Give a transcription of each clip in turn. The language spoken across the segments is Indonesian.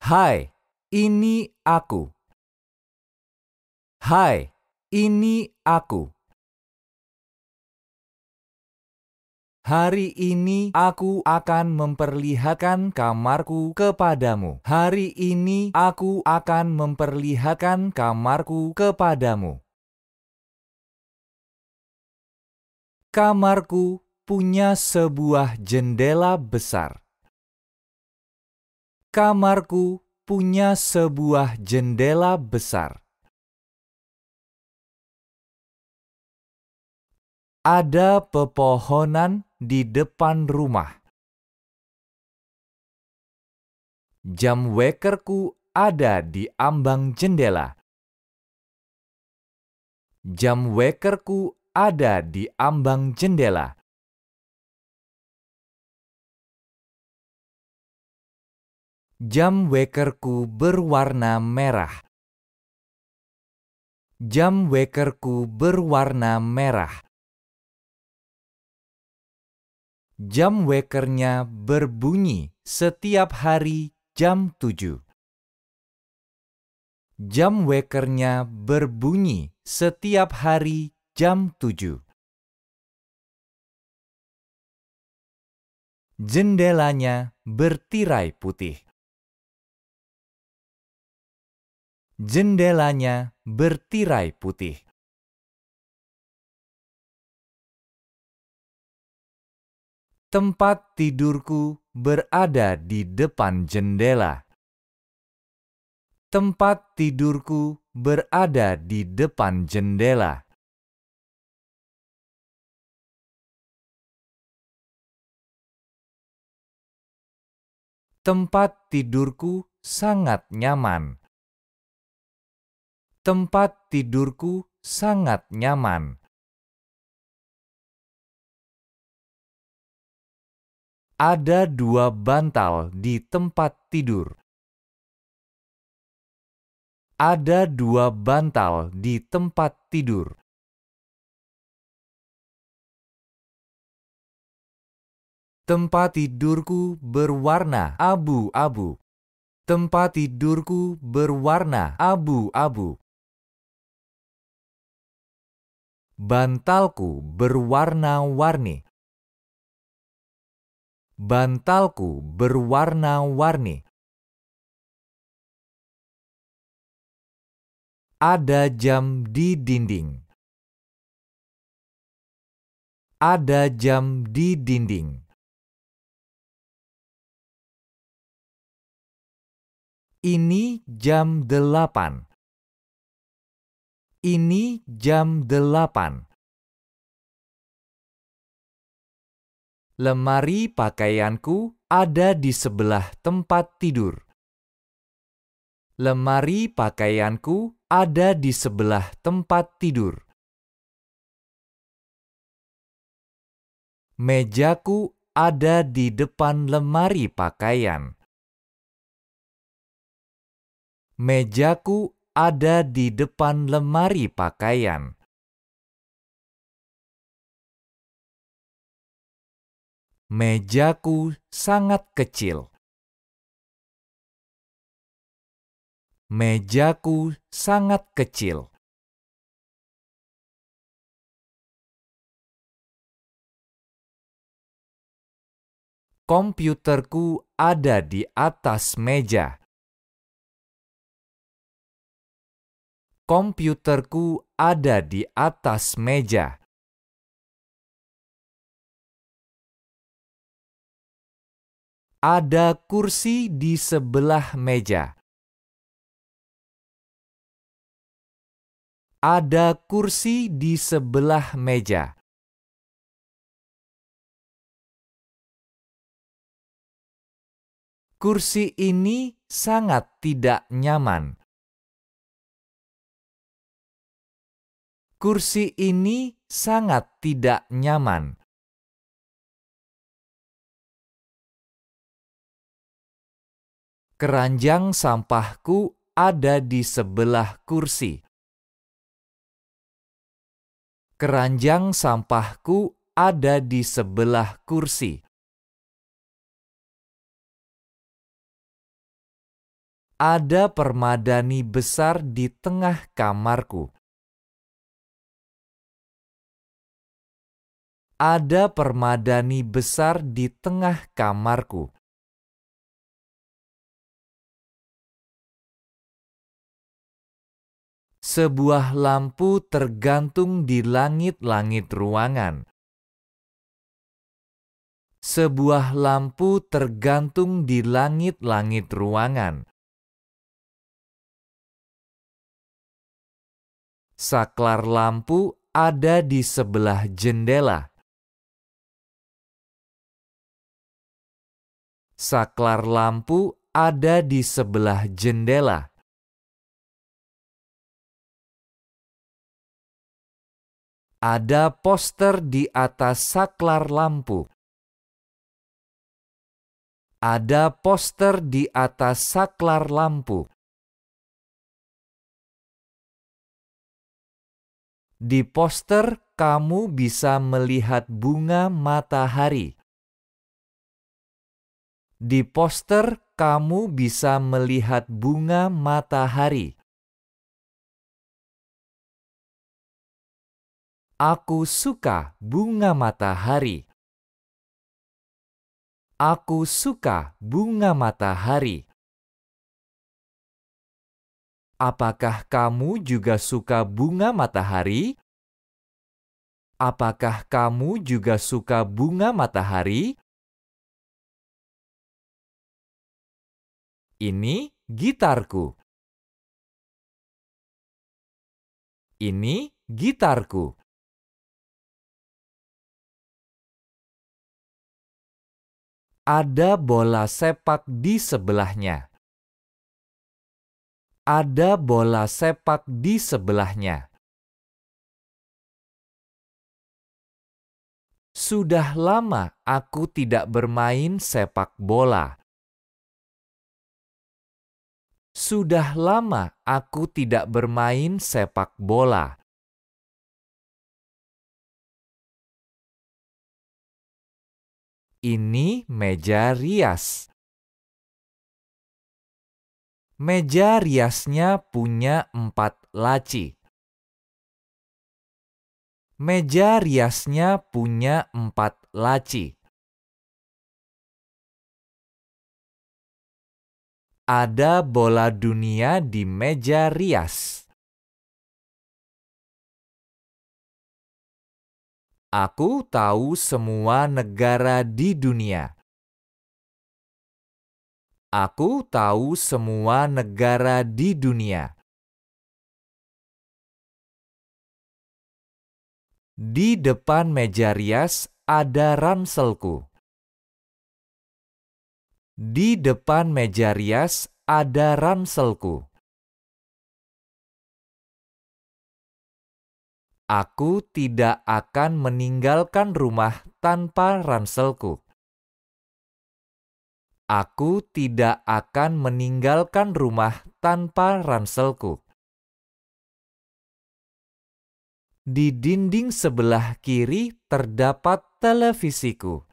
Hai, ini aku. Hai, ini aku. Hari ini aku akan memperlihatkan kamarku kepadamu. Hari ini aku akan memperlihatkan kamarku kepadamu. Kamarku punya sebuah jendela besar. Kamarku punya sebuah jendela besar. Ada pepohonan di depan rumah. Jam wekerku ada di ambang jendela. Jam wekerku ada di ambang jendela. Jam wakerku berwarna merah. Jam wakerku berwarna merah. Jam wakernya berbunyi setiap hari jam 7. Jam wakernya berbunyi setiap hari jam 7. Jendelanya bertirai putih. Jendelanya bertirai putih. Tempat tidurku berada di depan jendela. Tempat tidurku berada di depan jendela. Tempat tidurku sangat nyaman tempat tidurku sangat nyaman. Ada dua bantal di tempat tidur. Ada dua bantal di tempat tidur. Tempat tidurku berwarna abu-abu. Tempat tidurku berwarna abu-abu. Bantalku berwarna-warni. Bantalku berwarna-warni. Ada jam di dinding. Ada jam di dinding. Ini jam delapan ini jam delapan. Lemari pakaianku ada di sebelah tempat tidur. Lemari pakaianku ada di sebelah tempat tidur. Mejaku ada di depan lemari pakaian. Mejaku ada di depan lemari pakaian. Mejaku sangat kecil. Mejaku sangat kecil. Komputerku ada di atas meja. komputerku ada di atas meja. Ada kursi di sebelah meja. Ada kursi di sebelah meja. Kursi ini sangat tidak nyaman. kursi ini sangat tidak nyaman. Keranjang sampahku ada di sebelah kursi. Keranjang sampahku ada di sebelah kursi. ada permadani besar di tengah kamarku. ada permadani besar di tengah kamarku. Sebuah lampu tergantung di langit-langit ruangan. Sebuah lampu tergantung di langit-langit ruangan. Saklar lampu ada di sebelah jendela. saklar lampu ada di sebelah jendela. Ada poster di atas saklar lampu. Ada poster di atas saklar lampu. Di poster, kamu bisa melihat bunga matahari. Di poster, kamu bisa melihat bunga matahari. Aku suka bunga matahari. Aku suka bunga matahari. Apakah kamu juga suka bunga matahari? Apakah kamu juga suka bunga matahari? Ini gitarku. Ini gitarku. Ada bola sepak di sebelahnya. Ada bola sepak di sebelahnya. Sudah lama aku tidak bermain sepak bola. Sudah lama aku tidak bermain sepak bola. Ini meja rias. Meja riasnya punya empat laci. Meja riasnya punya empat laci. ada bola dunia di meja rias. Aku tahu semua negara di dunia. Aku tahu semua negara di dunia. Di depan meja rias ada ranselku. Di depan meja rias ada ranselku. Aku tidak akan meninggalkan rumah tanpa ranselku. Aku tidak akan meninggalkan rumah tanpa ranselku. Di dinding sebelah kiri terdapat televisiku.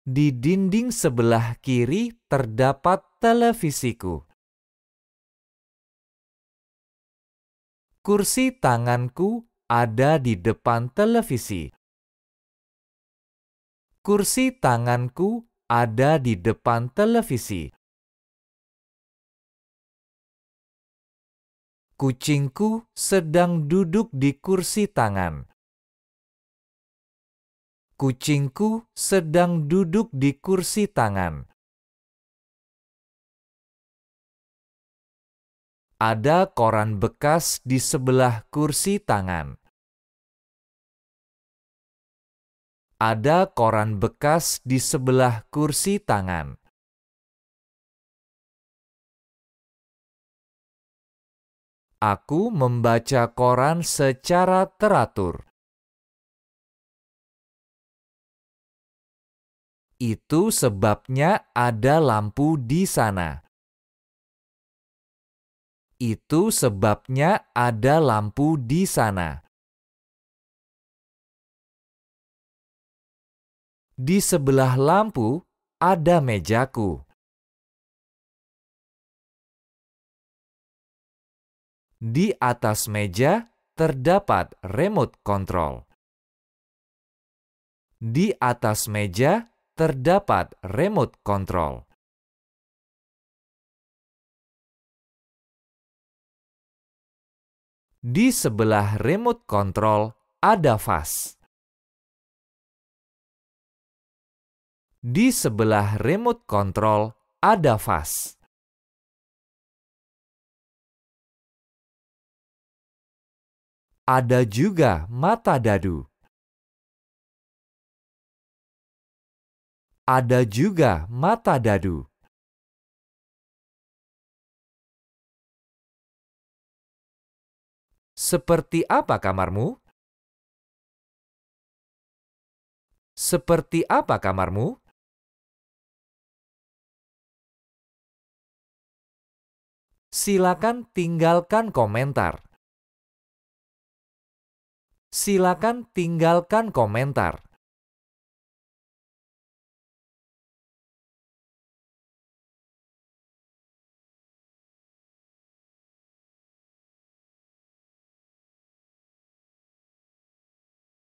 Di dinding sebelah kiri terdapat televisiku. Kursi tanganku ada di depan televisi. Kursi tanganku ada di depan televisi. Kucingku sedang duduk di kursi tangan. Kucingku sedang duduk di kursi tangan. Ada koran bekas di sebelah kursi tangan. Ada koran bekas di sebelah kursi tangan. Aku membaca koran secara teratur. Itu sebabnya ada lampu di sana. Itu sebabnya ada lampu di sana. Di sebelah lampu ada mejaku. Di atas meja terdapat remote control. Di atas meja terdapat remote control. Di sebelah remote control ada vas. Di sebelah remote control ada vas. Ada juga mata dadu. ada juga mata dadu. Seperti apa kamarmu? Seperti apa kamarmu? Silakan tinggalkan komentar. Silakan tinggalkan komentar.